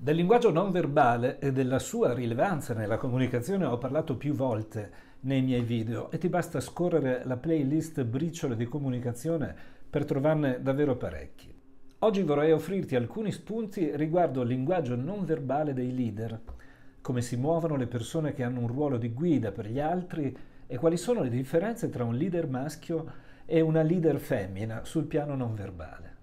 Del linguaggio non verbale e della sua rilevanza nella comunicazione ho parlato più volte nei miei video e ti basta scorrere la playlist Briciole di comunicazione per trovarne davvero parecchi. Oggi vorrei offrirti alcuni spunti riguardo al linguaggio non verbale dei leader, come si muovono le persone che hanno un ruolo di guida per gli altri e quali sono le differenze tra un leader maschio e una leader femmina sul piano non verbale.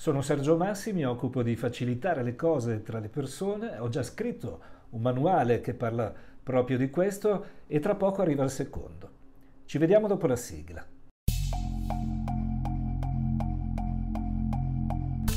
Sono Sergio Massi, mi occupo di facilitare le cose tra le persone, ho già scritto un manuale che parla proprio di questo e tra poco arriva il secondo. Ci vediamo dopo la sigla.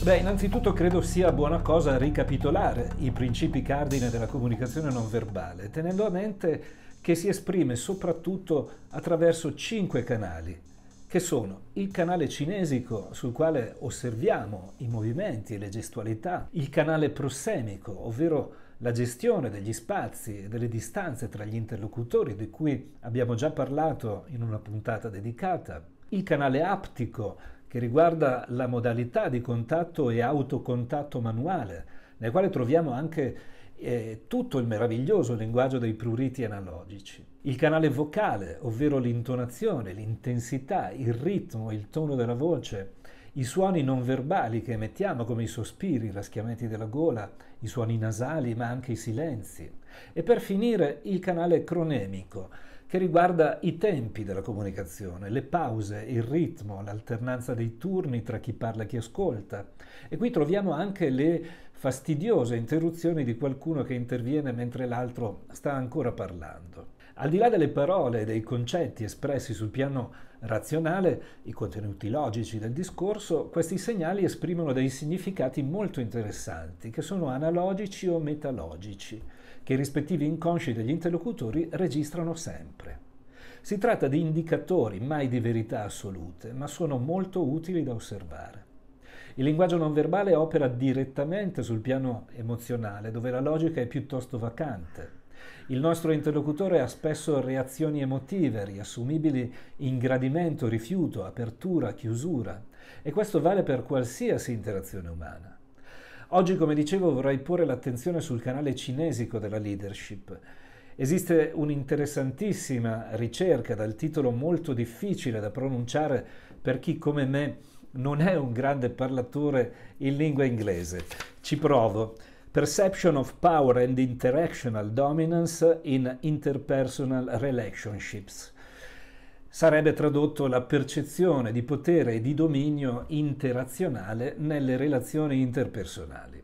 Beh, innanzitutto credo sia buona cosa ricapitolare i principi cardine della comunicazione non verbale, tenendo a mente che si esprime soprattutto attraverso cinque canali che sono il canale cinesico sul quale osserviamo i movimenti e le gestualità, il canale prossemico, ovvero la gestione degli spazi e delle distanze tra gli interlocutori, di cui abbiamo già parlato in una puntata dedicata, il canale aptico, che riguarda la modalità di contatto e autocontatto manuale, nel quale troviamo anche eh, tutto il meraviglioso linguaggio dei pruriti analogici. Il canale vocale, ovvero l'intonazione, l'intensità, il ritmo, il tono della voce, i suoni non verbali che emettiamo, come i sospiri, i raschiamenti della gola, i suoni nasali, ma anche i silenzi. E per finire il canale cronemico, che riguarda i tempi della comunicazione, le pause, il ritmo, l'alternanza dei turni tra chi parla e chi ascolta. E qui troviamo anche le fastidiosa interruzione di qualcuno che interviene mentre l'altro sta ancora parlando. Al di là delle parole e dei concetti espressi sul piano razionale, i contenuti logici del discorso, questi segnali esprimono dei significati molto interessanti, che sono analogici o metalogici, che i rispettivi inconsci degli interlocutori registrano sempre. Si tratta di indicatori mai di verità assolute, ma sono molto utili da osservare. Il linguaggio non verbale opera direttamente sul piano emozionale, dove la logica è piuttosto vacante. Il nostro interlocutore ha spesso reazioni emotive, riassumibili in gradimento, rifiuto, apertura, chiusura, e questo vale per qualsiasi interazione umana. Oggi, come dicevo, vorrei porre l'attenzione sul canale cinesico della leadership. Esiste un'interessantissima ricerca dal titolo molto difficile da pronunciare per chi come me non è un grande parlatore in lingua inglese. Ci provo. Perception of Power and Interactional Dominance in Interpersonal Relationships. Sarebbe tradotto la percezione di potere e di dominio interazionale nelle relazioni interpersonali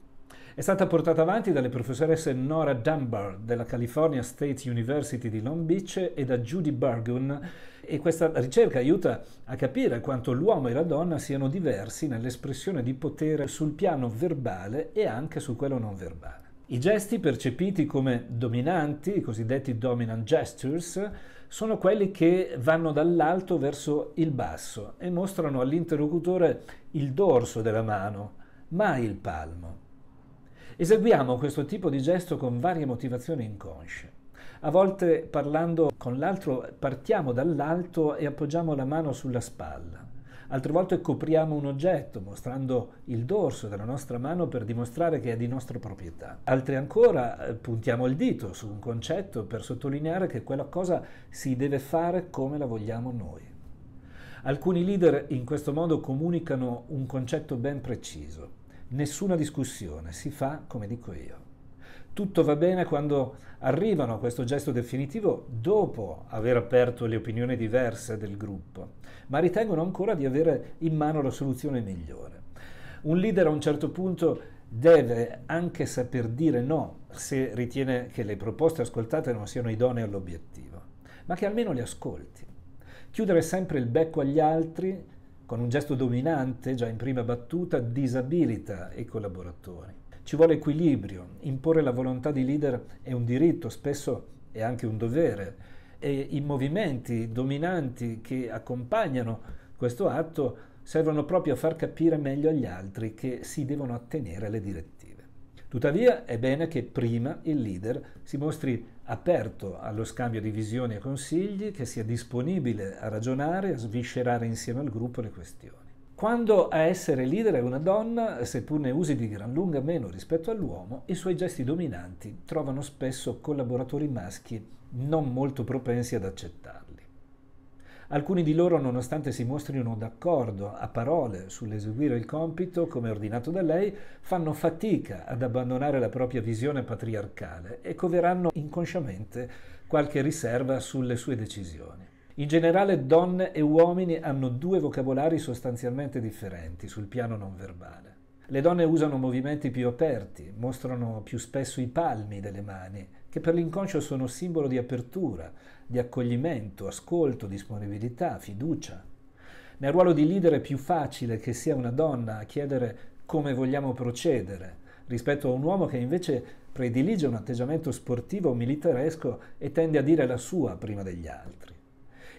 è stata portata avanti dalle professoresse Nora Dunbar della California State University di Long Beach e da Judy Burgun e questa ricerca aiuta a capire quanto l'uomo e la donna siano diversi nell'espressione di potere sul piano verbale e anche su quello non verbale. I gesti percepiti come dominanti, i cosiddetti dominant gestures, sono quelli che vanno dall'alto verso il basso e mostrano all'interlocutore il dorso della mano, mai il palmo. Eseguiamo questo tipo di gesto con varie motivazioni inconsce. A volte parlando con l'altro partiamo dall'alto e appoggiamo la mano sulla spalla. Altre volte copriamo un oggetto mostrando il dorso della nostra mano per dimostrare che è di nostra proprietà. Altre ancora eh, puntiamo il dito su un concetto per sottolineare che quella cosa si deve fare come la vogliamo noi. Alcuni leader in questo modo comunicano un concetto ben preciso nessuna discussione, si fa come dico io. Tutto va bene quando arrivano a questo gesto definitivo dopo aver aperto le opinioni diverse del gruppo, ma ritengono ancora di avere in mano la soluzione migliore. Un leader a un certo punto deve anche saper dire no se ritiene che le proposte ascoltate non siano idonee all'obiettivo, ma che almeno le ascolti. Chiudere sempre il becco agli altri con un gesto dominante, già in prima battuta, disabilita i collaboratori. Ci vuole equilibrio, imporre la volontà di leader è un diritto, spesso è anche un dovere, e i movimenti dominanti che accompagnano questo atto servono proprio a far capire meglio agli altri che si devono attenere alle direttive. Tuttavia è bene che prima il leader si mostri aperto allo scambio di visioni e consigli, che sia disponibile a ragionare, a sviscerare insieme al gruppo le questioni. Quando a essere leader è una donna, seppur ne usi di gran lunga meno rispetto all'uomo, i suoi gesti dominanti trovano spesso collaboratori maschi non molto propensi ad accettarli. Alcuni di loro, nonostante si mostrino d'accordo a parole sull'eseguire il compito come ordinato da lei, fanno fatica ad abbandonare la propria visione patriarcale e coveranno inconsciamente qualche riserva sulle sue decisioni. In generale donne e uomini hanno due vocabolari sostanzialmente differenti sul piano non verbale. Le donne usano movimenti più aperti, mostrano più spesso i palmi delle mani che per l'inconscio sono simbolo di apertura, di accoglimento, ascolto, disponibilità, fiducia. Nel ruolo di leader è più facile che sia una donna a chiedere come vogliamo procedere, rispetto a un uomo che invece predilige un atteggiamento sportivo o militaresco e tende a dire la sua prima degli altri.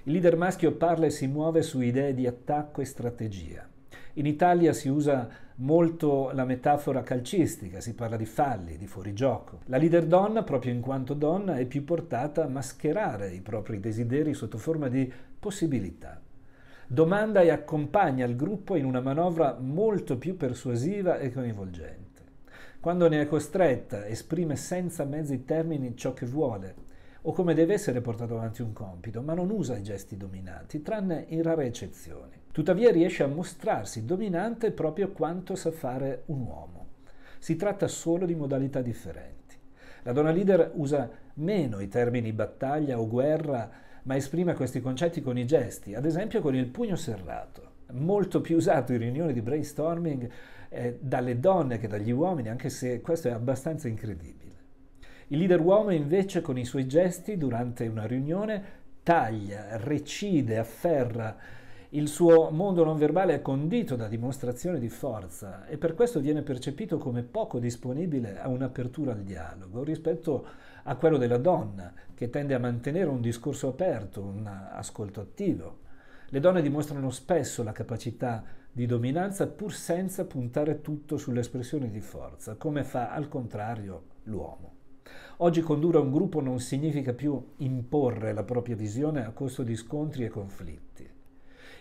Il leader maschio parla e si muove su idee di attacco e strategia. In Italia si usa molto la metafora calcistica, si parla di falli, di fuorigioco. La leader donna, proprio in quanto donna, è più portata a mascherare i propri desideri sotto forma di possibilità. Domanda e accompagna il gruppo in una manovra molto più persuasiva e coinvolgente. Quando ne è costretta, esprime senza mezzi termini ciò che vuole, o come deve essere portato avanti un compito, ma non usa i gesti dominanti, tranne in rare eccezioni. Tuttavia riesce a mostrarsi dominante proprio quanto sa fare un uomo. Si tratta solo di modalità differenti. La donna leader usa meno i termini battaglia o guerra, ma esprime questi concetti con i gesti, ad esempio con il pugno serrato. Molto più usato in riunioni di brainstorming eh, dalle donne che dagli uomini, anche se questo è abbastanza incredibile. Il leader uomo invece con i suoi gesti durante una riunione taglia, recide, afferra. Il suo mondo non verbale è condito da dimostrazioni di forza e per questo viene percepito come poco disponibile a un'apertura al dialogo rispetto a quello della donna, che tende a mantenere un discorso aperto, un ascolto attivo. Le donne dimostrano spesso la capacità di dominanza pur senza puntare tutto sull'espressione di forza, come fa al contrario l'uomo. Oggi condurre un gruppo non significa più imporre la propria visione a costo di scontri e conflitti.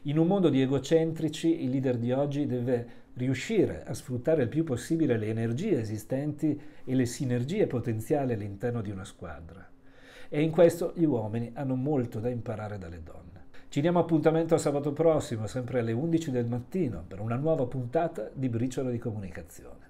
In un mondo di egocentrici, il leader di oggi deve riuscire a sfruttare il più possibile le energie esistenti e le sinergie potenziali all'interno di una squadra. E in questo gli uomini hanno molto da imparare dalle donne. Ci diamo appuntamento a sabato prossimo, sempre alle 11 del mattino, per una nuova puntata di Briciolo di Comunicazione.